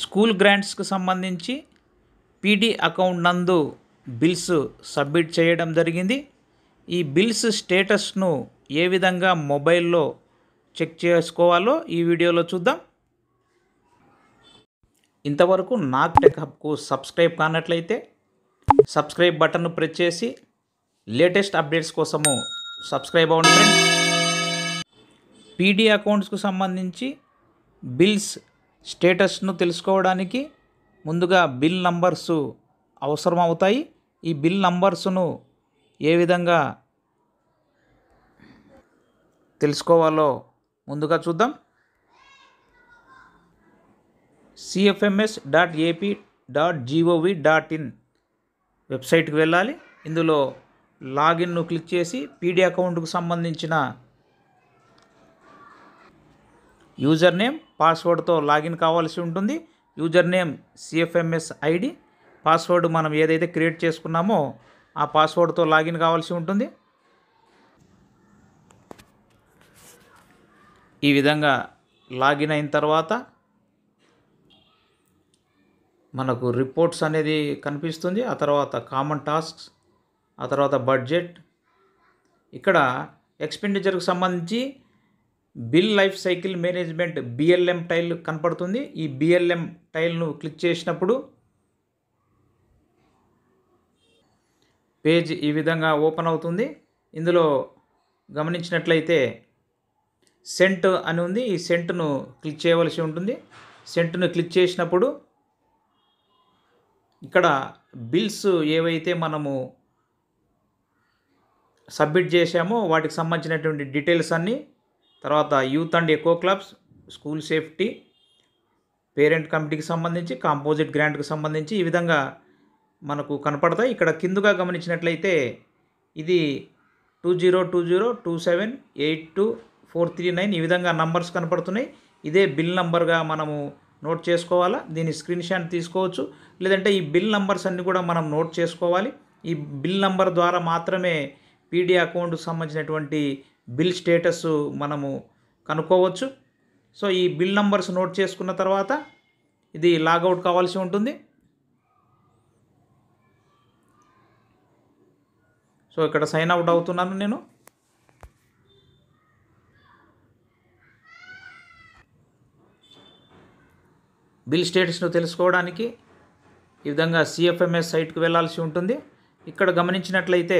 school గ్రాంట్స్కు సంబంధించి PD account నందు బిల్స్ సబ్మిట్ చేయడం జరిగింది ఈ బిల్స్ స్టేటస్ను ఏ విధంగా మొబైల్లో చెక్ చేసుకోవాలో ఈ వీడియోలో చూద్దాం ఇంతవరకు నాక్ టెక్ హబ్కు సబ్స్క్రైబ్ కానట్లయితే సబ్స్క్రైబ్ బటన్ను ప్రెస్ చేసి లేటెస్ట్ అప్డేట్స్ కోసము సబ్స్క్రైబ్ అవ్వండి పీడీ అకౌంట్స్కు సంబంధించి బిల్స్ స్టేటస్ను తెలుసుకోవడానికి ముందుగా బిల్ నంబర్సు అవసరమవుతాయి ఈ బిల్ నంబర్సును ఏ విధంగా తెలుసుకోవాలో ముందుగా చూద్దాం CFMS dot AP dot gov dot in వెబ్సైట్కి వెళ్ళాలి ఇందులో లాగిన్ను క్లిక్ చేసి పీడీ అకౌంట్కు సంబంధించిన యూజర్ నేమ్ పాస్వర్డ్తో లాగిన్ కావాల్సి ఉంటుంది user name CFMS ID password మనం ఏదైతే క్రియేట్ చేసుకున్నామో ఆ పాస్వర్డ్తో లాగిన్ కావాల్సి ఉంటుంది ఈ విధంగా లాగిన్ అయిన తర్వాత మనకు రిపోర్ట్స్ అనేది కనిపిస్తుంది ఆ తర్వాత కామన్ టాస్క్స్ ఆ తర్వాత బడ్జెట్ ఇక్కడ ఎక్స్పెండిచర్కి సంబంధించి bill life cycle management BLM tile కనపడుతుంది ఈ బిఎల్ఎం టైల్ను క్లిక్ చేసినప్పుడు పేజ్ ఈ విధంగా ఓపెన్ అవుతుంది ఇందులో గమనించినట్లయితే సెంట్ అని ఉంది ఈ సెంట్ను క్లిక్ చేయవలసి ఉంటుంది సెంట్ను క్లిక్ చేసినప్పుడు ఇక్కడ బిల్స్ ఏవైతే మనము సబ్మిట్ చేశామో వాటికి సంబంధించినటువంటి డీటెయిల్స్ అన్నీ తర్వాత youth and eco clubs school safety parent కమిటీకి సంబంధించి కాంపోజిట్ గ్రాంట్కి సంబంధించి ఈ విధంగా మనకు కనపడతాయి ఇక్కడ కిందుగా గమనించినట్లయితే ఇది two zero two zero two seven eight two four three nine ఈ విధంగా నంబర్స్ కనపడుతున్నాయి ఇదే బిల్ నంబర్గా మనము నోట్ చేసుకోవాలా దీని స్క్రీన్ షాట్ తీసుకోవచ్చు లేదంటే ఈ బిల్ నంబర్స్ అన్నీ కూడా మనం నోట్ చేసుకోవాలి ఈ బిల్ నంబర్ ద్వారా మాత్రమే పీడీ అకౌంట్కి సంబంధించినటువంటి బిల్ స్టేటస్ మనము కనుక్కోవచ్చు సో ఈ బిల్ నంబర్స్ నోట్ చేసుకున్న తర్వాత ఇది లాగౌట్ కావాల్సి ఉంటుంది సో ఇక్కడ సైన్ అవుట్ అవుతున్నాను నేను బిల్ స్టేటస్ను తెలుసుకోవడానికి ఈ విధంగా సిఎఫ్ఎంఎస్ సైట్కు వెళ్ళాల్సి ఉంటుంది ఇక్కడ గమనించినట్లయితే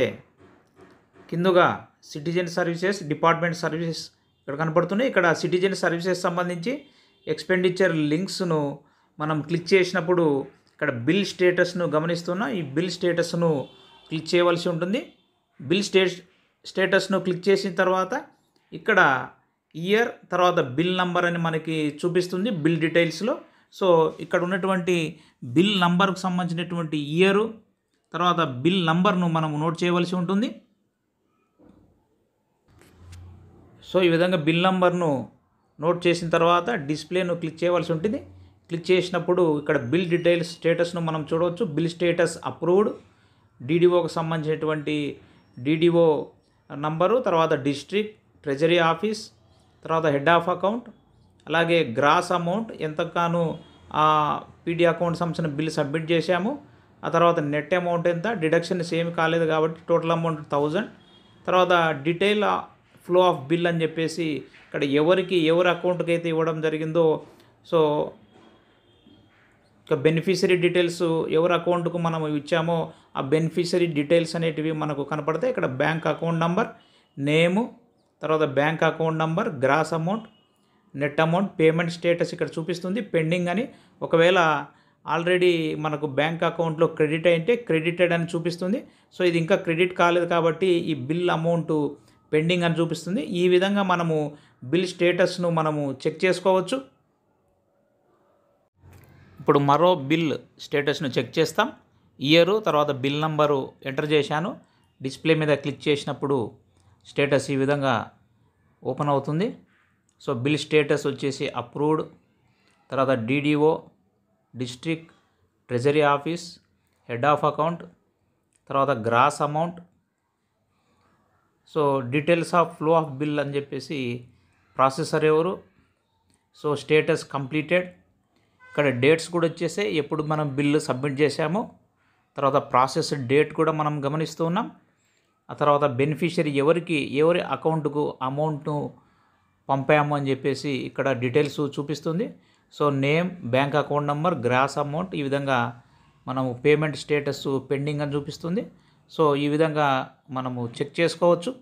కిందుగా సిటిజన్ సర్వీసెస్ డిపార్ట్మెంట్ సర్వీసెస్ ఇక్కడ కనపడుతున్నాయి ఇక్కడ సిటిజన్ సర్వీసెస్ సంబంధించి ఎక్స్పెండిచర్ లింక్స్ను మనం క్లిక్ చేసినప్పుడు ఇక్కడ బిల్ స్టేటస్ను గమనిస్తున్న ఈ బిల్ స్టేటస్ను క్లిక్ చేయవలసి ఉంటుంది బిల్ స్టే స్టేటస్ను క్లిక్ చేసిన తర్వాత ఇక్కడ ఇయర్ తర్వాత బిల్ నంబర్ అని మనకి చూపిస్తుంది బిల్ డీటెయిల్స్లో సో ఇక్కడ ఉన్నటువంటి బిల్ నంబర్కు సంబంధించినటువంటి ఇయరు తర్వాత బిల్ నంబర్ను మనం నోట్ చేయవలసి ఉంటుంది సో ఈ విధంగా బిల్ నెంబర్ను నోట్ చేసిన తర్వాత డిస్ప్లేను క్లిక్ చేయవలసి ఉంటుంది క్లిక్ చేసినప్పుడు ఇక్కడ బిల్ డీటెయిల్స్ స్టేటస్ను మనం చూడవచ్చు బిల్ స్టేటస్ అప్రూవ్డ్ డీడీఓకు సంబంధించినటువంటి డీడీఓ నంబరు తర్వాత డిస్ట్రిక్ట్ ట్రెజరీ ఆఫీస్ తర్వాత హెడ్ ఆఫ్ అకౌంట్ అలాగే గ్రాస్ అమౌంట్ ఎంతగానో పీడీ అకౌంట్ సంబంధించిన బిల్ సబ్మిట్ చేశాము ఆ తర్వాత నెట్ అమౌంట్ ఎంత డిడక్షన్ సేమ్ కాలేదు కాబట్టి టోటల్ అమౌంట్ థౌజండ్ తర్వాత డీటెయిల్ ఫ్లో ఆఫ్ బిల్ అని చెప్పేసి ఇక్కడ ఎవరికి ఎవరి అకౌంట్కి అయితే ఇవ్వడం జరిగిందో సో ఇక బెనిఫిషరీ డీటెయిల్స్ ఎవరి అకౌంట్కు మనం ఇచ్చామో ఆ బెనిఫిషరీ డీటెయిల్స్ అనేటివి మనకు కనపడతాయి ఇక్కడ బ్యాంక్ అకౌంట్ నంబర్ నేము తర్వాత bank account number gross amount net amount payment status ఇక్కడ చూపిస్తుంది పెండింగ్ అని ఒకవేళ ఆల్రెడీ మనకు బ్యాంక్ అకౌంట్లో క్రెడిట్ అయితే క్రెడిటెడ్ అని చూపిస్తుంది సో ఇది ఇంకా క్రెడిట్ కాలేదు కాబట్టి ఈ బిల్ అమౌంట్ పెండింగ్ అని చూపిస్తుంది ఈ విధంగా మనము బిల్ స్టేటస్ను మనము చెక్ చేసుకోవచ్చు ఇప్పుడు మరో బిల్ స్టేటస్ను చెక్ చేస్తాం ఇయరు తర్వాత బిల్ నంబరు ఎంటర్ చేశాను డిస్ప్లే మీద క్లిక్ చేసినప్పుడు స్టేటస్ ఈ విధంగా ఓపెన్ అవుతుంది సో బిల్ స్టేటస్ వచ్చేసి అప్రూవ్డ్ తర్వాత DDO district treasury office head of account తర్వాత gross amount so details of flow of bill అని చెప్పేసి ప్రాసెసర్ ఎవరు సో స్టేటస్ కంప్లీటెడ్ ఇక్కడ డేట్స్ కూడా వచ్చేసి ఎప్పుడు మనం బిల్లు సబ్మిట్ చేశామో తర్వాత ప్రాసెస్ డేట్ కూడా మనం గమనిస్తూ ఉన్నాం ఆ తర్వాత బెనిఫిషియరీ ఎవరికి ఎవరి అకౌంట్కు అమౌంట్ను పంపాము అని చెప్పేసి ఇక్కడ డీటెయిల్స్ చూపిస్తుంది so name bank account number gross amount ఈ విధంగా మనము పేమెంట్ స్టేటస్ పెండింగ్ అని చూపిస్తుంది సో ఈ విధంగా మనము చెక్ చేసుకోవచ్చు